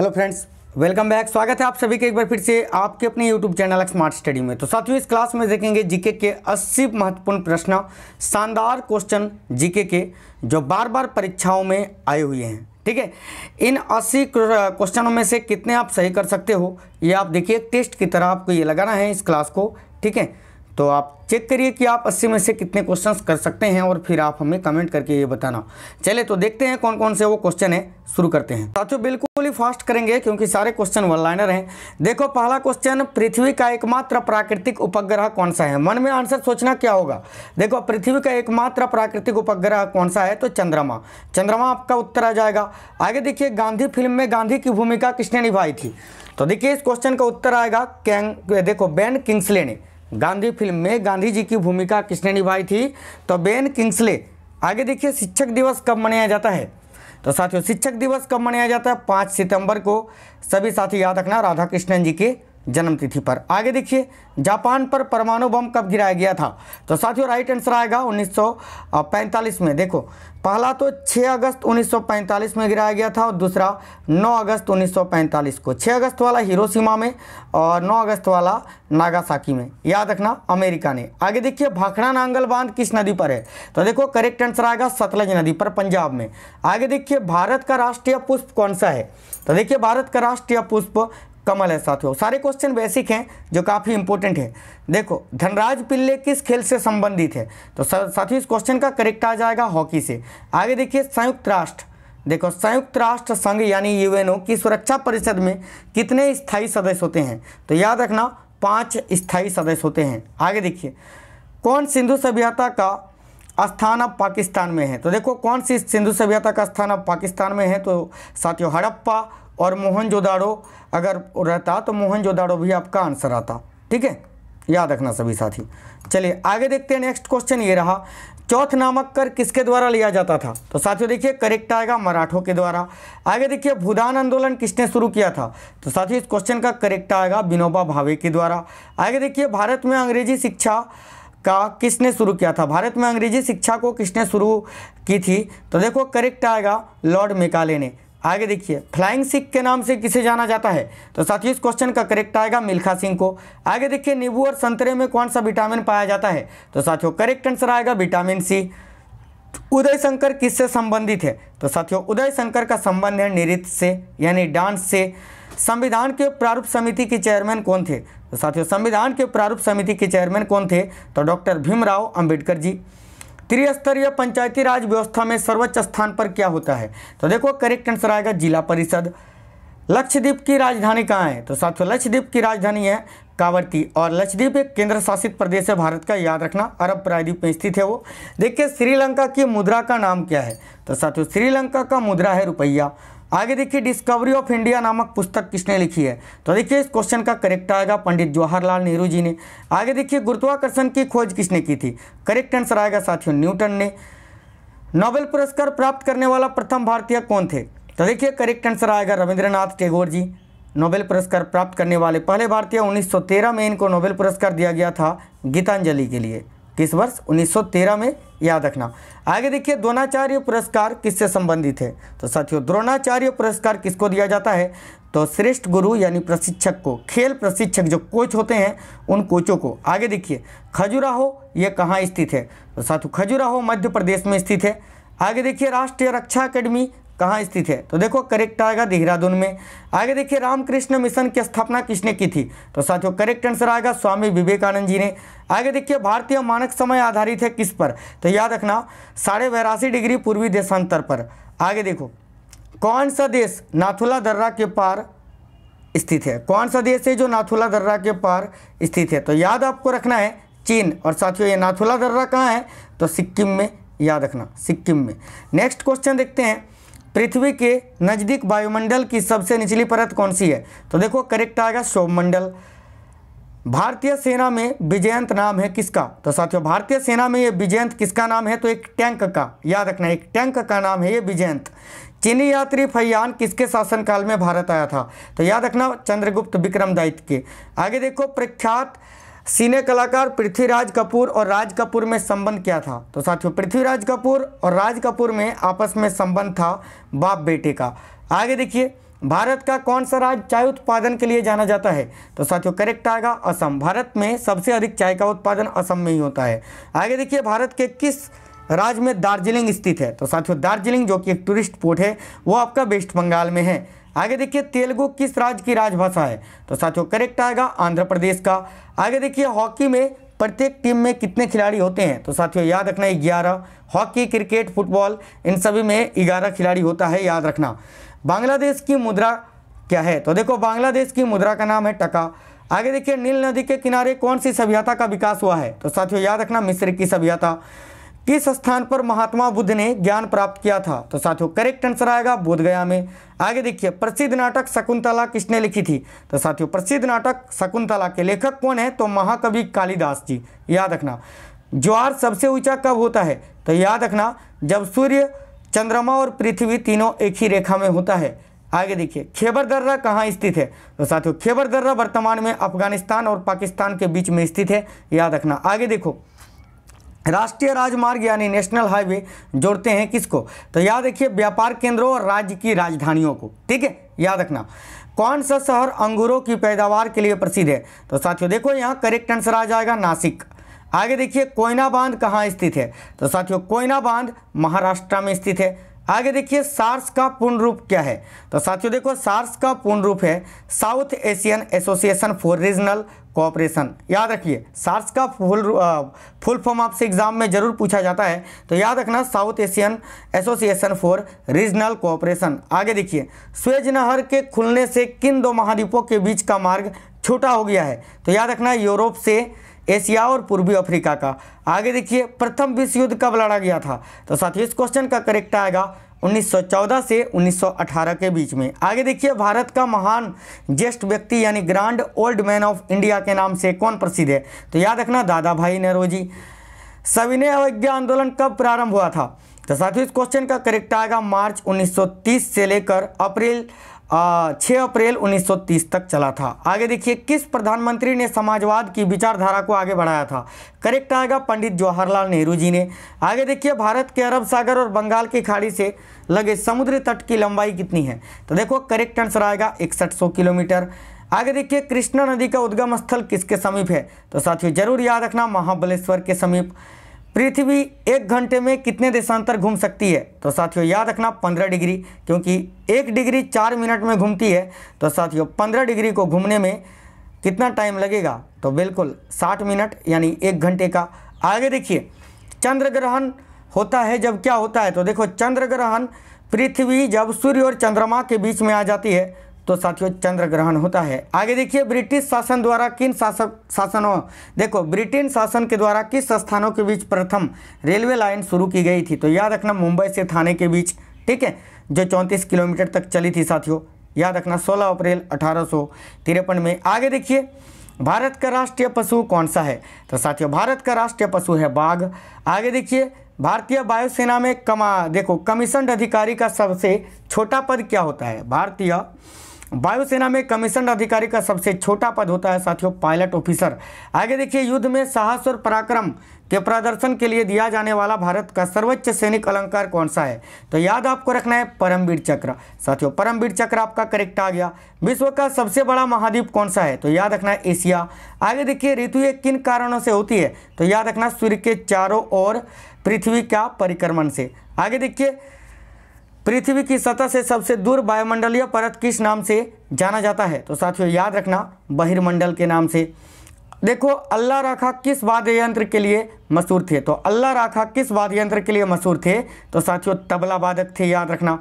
hello friends welcome back स्वागत है आप सभी के एक बार फिर से आपके अपने यूट्यूब चैनल स्मार्ट स्टडी में तो साथियों इस क्लास में देखेंगे जीके के 80 महत्वपूर्ण प्रश्न शानदार क्वेश्चन जीके के जो बार बार परीक्षाओं में आए हुए हैं ठीक है इन 80 क्वेश्चनों में से कितने आप सही कर सकते हो ये आप देखिए टेस्ट की तरह आपको ये लगाना है इस क्लास को ठीक है तो आप चेक करिए कि आप 80 में से कितने क्वेश्चंस कर सकते हैं और फिर आप हमें कमेंट करके ये बताना चले तो देखते हैं कौन कौन से वो क्वेश्चन है शुरू करते हैं साथियों बिल्कुल ही फास्ट करेंगे क्योंकि सारे क्वेश्चन वन लाइनर हैं देखो पहला क्वेश्चन पृथ्वी का एकमात्र प्राकृतिक उपग्रह कौन सा है मन में आंसर सोचना क्या होगा देखो पृथ्वी का एकमात्र प्राकृतिक उपग्रह कौन सा है तो चंद्रमा चंद्रमा आपका उत्तर आ जाएगा आगे देखिए गांधी फिल्म में गांधी की भूमिका किसने निभाई थी तो देखिए इस क्वेश्चन का उत्तर आएगा कैंग देखो बैन किंग्सले ने गांधी फिल्म में गांधी जी की भूमिका किसने निभाई थी तो बेन किंग्सले आगे देखिए शिक्षक दिवस कब मनाया जाता है तो साथियों शिक्षक दिवस कब मनाया जाता है पाँच सितंबर को सभी साथी याद रखना राधा कृष्णन जी के जन्म तिथि पर आगे देखिए जापान पर परमाणु बम कब गिराया गया था तो साथियों राइट आंसर आएगा 1945 में देखो पहला तो 6 अगस्त 1945 में गिराया गया था और दूसरा 9 अगस्त 1945 को 6 अगस्त वाला हिरोशिमा में और 9 अगस्त वाला नागासाकी में याद रखना अमेरिका ने आगे देखिए भाखड़ा नांगल बांध किस नदी पर है तो देखो करेक्ट आंसर आएगा सतलज नदी पर पंजाब में आगे देखिए भारत का राष्ट्रीय पुष्प कौन सा है तो देखिए भारत का राष्ट्रीय पुष्प कमल है साथियों सारे क्वेश्चन बेसिक हैं जो काफ़ी इंपॉर्टेंट है देखो धनराज पिल्ले किस खेल से संबंधित है तो साथियों इस क्वेश्चन का करेक्ट आ जाएगा हॉकी से आगे देखिए संयुक्त राष्ट्र देखो संयुक्त राष्ट्र संघ यानी यूएनओ की सुरक्षा परिषद में कितने स्थायी सदस्य होते हैं तो याद रखना पाँच स्थायी सदस्य होते हैं आगे देखिए कौन सिंधु सभ्यता का स्थान अब पाकिस्तान में है तो देखो कौन सी सिंधु सभ्यता का स्थान अब पाकिस्तान में है तो साथियों हड़प्पा और मोहनजोदाड़ो अगर रहता तो मोहनजोदाड़ो भी आपका आंसर आता ठीक है याद रखना सभी साथी चलिए आगे देखते हैं नेक्स्ट क्वेश्चन ये रहा चौथ नामक कर किसके द्वारा लिया जाता था तो साथियों देखिए करेक्ट आएगा मराठों के द्वारा आगे देखिए भूदान आंदोलन किसने शुरू किया था तो साथियों इस क्वेश्चन का करेक्ट आएगा विनोबा भावे के द्वारा आगे देखिए भारत में अंग्रेजी शिक्षा का किसने शुरू किया था भारत में अंग्रेजी शिक्षा को किसने शुरू की थी तो देखो करेक्ट आएगा लॉर्ड मेकाले ने आगे देखिए फ्लाइंग सिख के नाम से किसे जाना जाता है तो साथियों इस क्वेश्चन का करेक्ट आएगा मिल्खा सिंह को आगे देखिए नींबू और संतरे में कौन सा विटामिन पाया जाता है तो साथियों करेक्ट आंसर आएगा विटामिन सी उदय शंकर किससे संबंधित है तो साथियों उदय शंकर का संबंध है नृत्य से यानी डांस से संविधान के प्रारूप समिति के चेयरमैन कौन थे तो साथियों संविधान के प्रारूप समिति के चेयरमैन कौन थे तो डॉक्टर भीमराव अंबेडकर जी त्रिस्तरीय पंचायती राज व्यवस्था में सर्वोच्च स्थान पर क्या होता है तो देखो करेक्ट आंसर आएगा जिला परिषद लक्षद्वीप की राजधानी कहाँ है तो साथियों लक्षद्वीप की राजधानी है कावर्ती और लक्षद्वीप एक केंद्र शासित प्रदेश है भारत का याद रखना अरब प्रायद्वीप में स्थित है वो देखिए श्रीलंका की मुद्रा का नाम क्या है तो साथियों श्रीलंका का मुद्रा है रुपया आगे देखिए डिस्कवरी ऑफ इंडिया नामक पुस्तक किसने लिखी है तो देखिए इस क्वेश्चन का करेक्ट आएगा पंडित जवाहरलाल नेहरू जी ने आगे देखिए गुरुत्वाकर्षण की खोज किसने की थी करेक्ट आंसर आएगा साथियों न्यूटन ने नोबेल पुरस्कार प्राप्त करने वाला प्रथम भारतीय कौन थे तो देखिए करेक्ट आंसर आएगा रविंद्रनाथ टैगोर जी नोबेल पुरस्कार प्राप्त करने वाले पहले भारतीय 1913 में इनको नोबेल पुरस्कार दिया गया था गीतांजलि के लिए किस वर्ष 1913 में याद रखना आगे देखिए द्रोणाचार्य पुरस्कार किससे संबंधित है तो साथियों द्रोणाचार्य पुरस्कार किसको दिया जाता है तो श्रेष्ठ गुरु यानी प्रशिक्षक को खेल प्रशिक्षक जो कोच होते हैं उन कोचों को आगे देखिए खजुराहो ये कहाँ स्थित है तो साथियों खजुराहो मध्य प्रदेश में स्थित है आगे देखिए राष्ट्रीय रक्षा अकेडमी कहाँ स्थित है तो देखो करेक्ट आएगा देहरादून में आगे देखिए रामकृष्ण मिशन की स्थापना किसने की थी तो साथियों करेक्ट आंसर आएगा स्वामी विवेकानंद जी ने आगे देखिए भारतीय मानक समय आधारित है किस पर तो याद रखना साढ़े बयासी डिग्री पूर्वी देशांतर पर आगे देखो कौन सा देश नाथुला दर्रा के पार स्थित है कौन सा देश है जो नाथुला दर्रा के पार स्थित है तो याद आपको रखना है चीन और साथियों ये नाथुला दर्रा कहाँ है तो सिक्किम में याद रखना सिक्किम में नेक्स्ट क्वेश्चन देखते हैं पृथ्वी के नज़दीक वायुमंडल की सबसे निचली परत कौन सी है तो देखो करेक्ट आएगा सोममंडल भारतीय सेना में विजयंत नाम है किसका तो साथियों भारतीय सेना में ये विजयंत किसका नाम है तो एक टैंक का याद रखना एक टैंक का नाम है ये विजयंत चीनी यात्री फैयान किसके शासनकाल में भारत आया था तो याद रखना चंद्रगुप्त विक्रमदायित के आगे देखो प्रख्यात सीने कलाकार पृथ्वीराज कपूर और राज कपूर में संबंध क्या था तो साथियों पृथ्वीराज कपूर और राज कपूर में आपस में संबंध था बाप बेटे का आगे देखिए भारत का कौन सा राज्य चाय उत्पादन के लिए जाना जाता है तो साथियों करेक्ट आएगा असम भारत में सबसे अधिक चाय का उत्पादन असम में ही होता है आगे देखिए भारत के किस राज्य में दार्जिलिंग स्थित है तो साथियों दार्जिलिंग जो कि एक टूरिस्ट पोर्ट है वो आपका वेस्ट बंगाल में है आगे देखिए तेलुगु किस राज्य की राजभाषा है तो साथियों करेक्ट आएगा आंध्र प्रदेश का आगे देखिए हॉकी में प्रत्येक टीम में कितने खिलाड़ी होते हैं तो साथियों याद रखना है ग्यारह हॉकी क्रिकेट फुटबॉल इन सभी में ग्यारह खिलाड़ी होता है याद रखना बांग्लादेश की मुद्रा क्या है तो देखो बांग्लादेश की मुद्रा का नाम है टका आगे देखिए नील नदी के किनारे कौन सी सभ्यता का विकास हुआ है तो साथियों याद रखना मिस्र की सभ्यता किस स्थान पर महात्मा बुद्ध ने ज्ञान प्राप्त किया था तो साथियों करेक्ट आंसर आएगा बोधगया में आगे देखिए प्रसिद्ध नाटक शकुंतला किसने लिखी थी तो साथियों प्रसिद्ध नाटक शकुंतला के लेखक कौन है तो महाकवि कालिदास जी याद रखना ज्वार सबसे ऊंचा कब होता है तो याद रखना जब सूर्य चंद्रमा और पृथ्वी तीनों एक ही रेखा में होता है आगे देखिए खेबर दर्रा कहाँ स्थित है तो साथियों खेबर दर्रा वर्तमान में अफगानिस्तान और पाकिस्तान के बीच में स्थित है याद रखना आगे देखो राष्ट्रीय राजमार्ग यानी नेशनल हाईवे जोड़ते हैं किसको तो याद रखिए व्यापार केंद्रों और राज्य की राजधानियों को ठीक है याद रखना कौन सा शहर अंगूरों की पैदावार के लिए प्रसिद्ध है तो साथियों देखो यहाँ करेक्ट आंसर आ जाएगा नासिक आगे देखिए कोयना बांध कहाँ स्थित है तो साथियों कोयना बांध महाराष्ट्र में स्थित है आगे देखिए सार्स का पूर्ण रूप क्या है तो साथियों देखो सार्स का पूर्ण रूप है South Asian Association for Regional Cooperation याद रखिए सार्स का फुल फुल फॉर्म आपसे एग्जाम में जरूर पूछा जाता है तो याद रखना South Asian Association for Regional cooperation आगे देखिए स्वेज नहर के खुलने से किन दो महाद्वीपों के बीच का मार्ग छोटा हो गया है तो याद रखना यूरोप से एशिया और पूर्वी अफ्रीका का आगे देखिए प्रथम विश्व युद्ध कब लड़ा गया था तो साथियों इस क्वेश्चन का करेक्ट आएगा 1914 से 1918 के बीच में आगे देखिए भारत का महान ज्येष्ठ व्यक्ति यानी grand old man of India के नाम से कौन प्रसिद्ध है तो याद रखना दादा भाई नेहरू जी सविनय अवज्ञा आंदोलन कब प्रारंभ हुआ था तो साथियों इस क्वेश्चन का करेक्ट आएगा मार्च 1930 से लेकर अप्रैल 6 अप्रैल 1930 तक चला था आगे देखिए किस प्रधानमंत्री ने समाजवाद की विचारधारा को आगे बढ़ाया था करेक्ट आएगा पंडित जवाहरलाल नेहरू जी ने आगे देखिए भारत के अरब सागर और बंगाल की खाड़ी से लगे समुद्र तट की लंबाई कितनी है तो देखो करेक्ट आंसर आएगा इकसठ किलोमीटर आगे देखिए कृष्णा नदी का उद्गम स्थल किसके समीप है तो साथियों जरूर याद रखना महाबलेश्वर के समीप पृथ्वी एक घंटे में कितने देशांतर घूम सकती है तो साथियों याद रखना पंद्रह डिग्री क्योंकि एक डिग्री चार मिनट में घूमती है तो साथियों पंद्रह डिग्री को घूमने में कितना टाइम लगेगा तो बिल्कुल साठ मिनट यानी एक घंटे का आगे देखिए चंद्र ग्रहण होता है जब क्या होता है तो देखो चंद्र ग्रहण पृथ्वी जब सूर्य और चंद्रमा के बीच में आ जाती है तो साथियों चंद्र ग्रहण होता है आगे देखिए ब्रिटिश शासन द्वारा किन शासक शासनों देखो ब्रिटेन शासन के द्वारा किस स्थानों के बीच प्रथम रेलवे लाइन शुरू की गई थी तो याद रखना मुंबई से थाने के बीच ठीक है जो चौंतीस किलोमीटर तक चली थी साथियों याद रखना 16 अप्रैल अठारह में आगे देखिए भारत का राष्ट्रीय पशु कौन सा है तो साथियों भारत का राष्ट्रीय पशु है बाघ आगे देखिए भारतीय वायुसेना में कमा देखो कमीशन अधिकारी का सबसे छोटा पद क्या होता है भारतीय वायुसेना में कमीशन अधिकारी का सबसे छोटा पद होता है साथियों पायलट ऑफिसर आगे देखिए युद्ध में साहस और पराक्रम के प्रदर्शन के लिए दिया जाने वाला भारत का सर्वोच्च सैनिक अलंकार कौन सा है तो याद आपको रखना है परमवीर चक्र साथियों परमवीर चक्र आपका करेक्ट आ गया विश्व का सबसे बड़ा महाद्वीप कौन सा है तो याद रखना है एशिया आगे देखिए ऋतु किन कारणों से होती है तो याद रखना सूर्य के चारों ओर पृथ्वी का परिक्रमण से आगे देखिए पृथ्वी की सतह से सबसे दूर वायुमंडलीय परत किस नाम से जाना जाता है तो साथियों याद रखना बहिर्मंडल के नाम से देखो अल्लाह राखा किस वाद्य यंत्र के लिए मशहूर थे तो अल्लाह राखा किस वाद्य यंत्र के लिए मशहूर थे तो साथियों तबला वादक थे याद रखना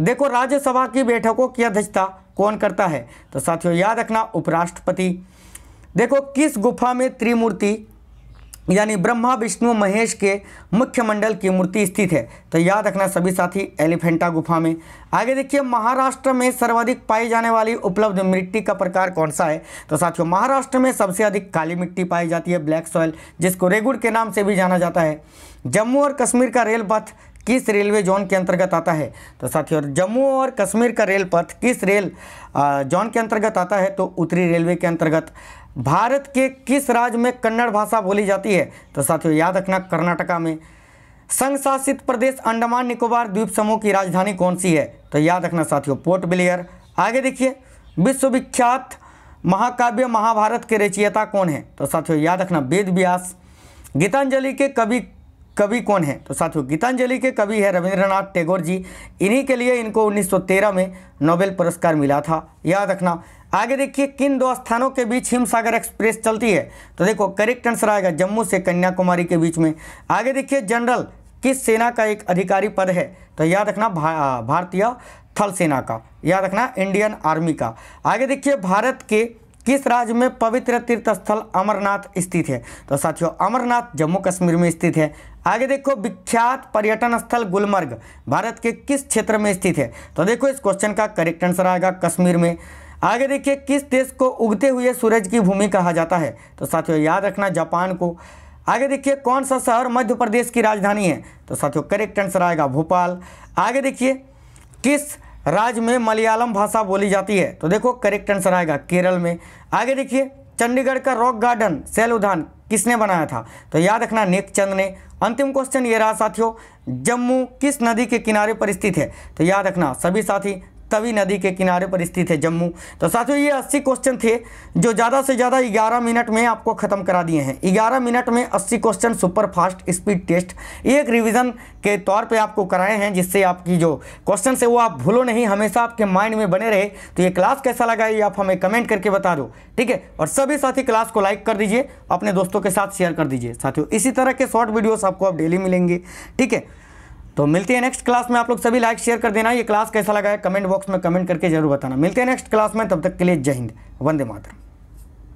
देखो राज्यसभा की बैठकों की अध्यक्षता कौन करता है तो साथियों याद रखना उपराष्ट्रपति देखो किस गुफा में त्रिमूर्ति यानी ब्रह्मा विष्णु महेश के मुख्य मंडल की मूर्ति स्थित है तो याद रखना सभी साथी एलिफेंटा गुफा में आगे देखिए महाराष्ट्र में सर्वाधिक पाई जाने वाली उपलब्ध मिट्टी का प्रकार कौन सा है तो साथियों महाराष्ट्र में सबसे अधिक काली मिट्टी पाई जाती है ब्लैक सॉयल जिसको रेगुड़ के नाम से भी जाना जाता है जम्मू और कश्मीर का रेल पथ किस रेलवे जोन के अंतर्गत आता है तो साथियों जम्मू और कश्मीर का रेल पथ किस रेल जोन के अंतर्गत आता है तो उत्तरी रेलवे के अंतर्गत भारत के किस राज्य में कन्नड़ भाषा बोली जाती है तो साथियों याद रखना कर्नाटका में संघ शासित प्रदेश अंडमान निकोबार द्वीप समूह की राजधानी कौन सी है तो याद रखना साथियों पोर्ट ब्लेयर आगे देखिए विश्वविख्यात महाकाव्य महाभारत के रचयिता कौन है तो साथियों याद रखना वेद व्यास गीतांजलि के कवि कवि कौन है तो साथियों गीतांजलि के कवि है रविंद्रनाथ टैगोर जी इन्हीं के लिए इनको 1913 में नोबेल पुरस्कार मिला था याद रखना आगे देखिए किन दो स्थानों के बीच हिमसागर एक्सप्रेस चलती है तो देखो करेक्ट आंसर आएगा जम्मू से कन्याकुमारी के बीच में आगे देखिए जनरल किस सेना का एक अधिकारी पद है तो याद रखना भा, भारतीय थल सेना का याद रखना इंडियन आर्मी का आगे देखिए भारत के किस राज्य में पवित्र तीर्थ स्थल अमरनाथ स्थित है तो साथियों अमरनाथ जम्मू कश्मीर में स्थित है आगे देखो विख्यात पर्यटन स्थल गुलमर्ग भारत के किस क्षेत्र में स्थित है तो देखो इस क्वेश्चन का करेक्ट आंसर आएगा कश्मीर में आगे देखिए किस देश को उगते हुए सूरज की भूमि कहा जाता है तो साथियों याद रखना जापान को आगे देखिए कौन सा शहर मध्य प्रदेश की राजधानी है तो साथियों करेक्ट आंसर आएगा भोपाल आगे देखिए किस राज्य में मलयालम भाषा बोली जाती है तो देखो करेक्ट आंसर आएगा केरल में आगे देखिए चंडीगढ़ का रॉक गार्डन सेल उद्यान किसने बनाया था तो याद रखना चंद ने अंतिम क्वेश्चन ये रहा साथियों जम्मू किस नदी के किनारे पर स्थित है तो याद रखना सभी साथी तवी नदी के किनारे पर स्थित है जम्मू तो साथियों ये अस्सी क्वेश्चन थे जो ज़्यादा से ज़्यादा ग्यारह मिनट में आपको ख़त्म करा दिए हैं ग्यारह मिनट में अस्सी question super fast speed test एक रिविज़न के तौर पर आपको कराए हैं जिससे आपकी जो क्वेश्चन है वो आप भूलो नहीं हमेशा आपके माइंड में बने रहे तो ये क्लास कैसा लगा ये आप हमें कमेंट करके बता दो ठीक है और सभी साथी क्लास को लाइक कर दीजिए अपने दोस्तों के साथ शेयर कर दीजिए साथियों इसी तरह के शॉर्ट वीडियोस आपको आप डेली मिलेंगे ठीक है तो मिलती है नेक्स्ट क्लास में आप लोग सभी लाइक शेयर कर देना ये क्लास कैसा लगा है कमेंट बॉक्स में कमेंट करके जरूर बताना मिलते हैं नेक्स्ट क्लास में तब तक के लिए जय हिंद वंदे मातरम